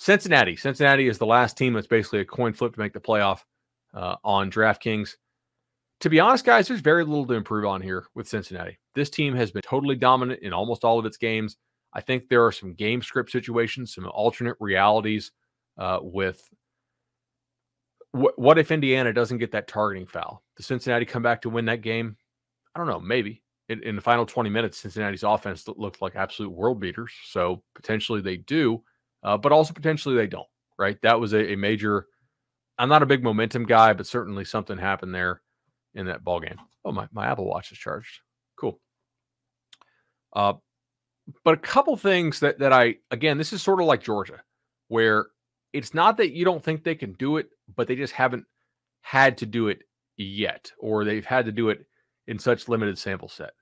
Cincinnati. Cincinnati is the last team that's basically a coin flip to make the playoff uh, on DraftKings. To be honest, guys, there's very little to improve on here with Cincinnati. This team has been totally dominant in almost all of its games. I think there are some game script situations, some alternate realities uh, with what if Indiana doesn't get that targeting foul? Does Cincinnati come back to win that game? I don't know, maybe. In, in the final 20 minutes, Cincinnati's offense looked like absolute world beaters. So potentially they do uh, but also potentially they don't, right? That was a, a, major. I'm not a big momentum guy, but certainly something happened there in that ball game. Oh, my, my Apple Watch is charged. Cool. Uh, but a couple things that, that I, again, this is sort of like Georgia, where it's not that you don't think they can do it, but they just haven't had to do it yet, or they've had to do it in such limited sample set.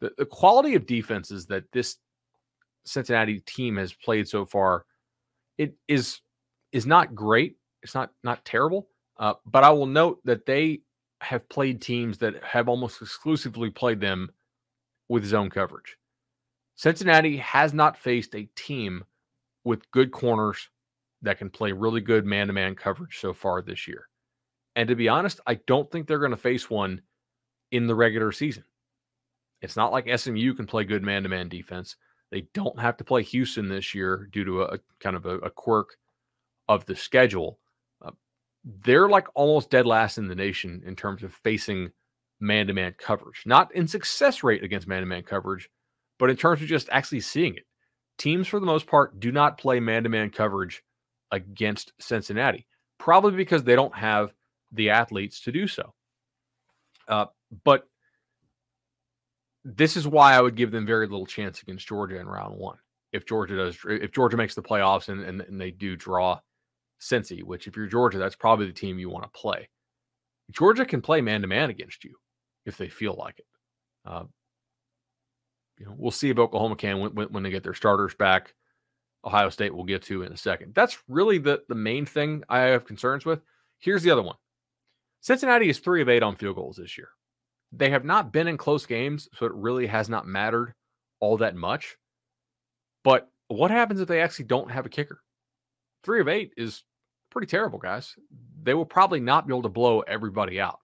The, the quality of defenses that this Cincinnati team has played so far it is is not great. It's not not terrible. Uh, but I will note that they have played teams that have almost exclusively played them with zone coverage. Cincinnati has not faced a team with good corners that can play really good man to man coverage so far this year. And to be honest, I don't think they're going to face one in the regular season. It's not like SMU can play good man to man defense. They don't have to play Houston this year due to a, a kind of a, a, quirk of the schedule. Uh, they're like almost dead last in the nation in terms of facing man to man coverage, not in success rate against man to man coverage, but in terms of just actually seeing it. Teams, for the most part, do not play man to man coverage against Cincinnati, probably because they don't have the athletes to do so. Uh, but this is why I would give them very little chance against Georgia in round one. If Georgia does, if Georgia makes the playoffs and, and, and they do draw Cincy, which if you're Georgia, that's probably the team you want to play. Georgia can play man to man against you if they feel like it. Uh, you know, we'll see if Oklahoma can when, when, when they get their starters back. Ohio State will get to in a second. That's really the the main thing I have concerns with. Here's the other one: Cincinnati is three of eight on field goals this year. They have not been in close games, so it really has not mattered all that much. But what happens if they actually don't have a kicker? Three of eight is pretty terrible, guys. They will probably not be able to blow everybody out.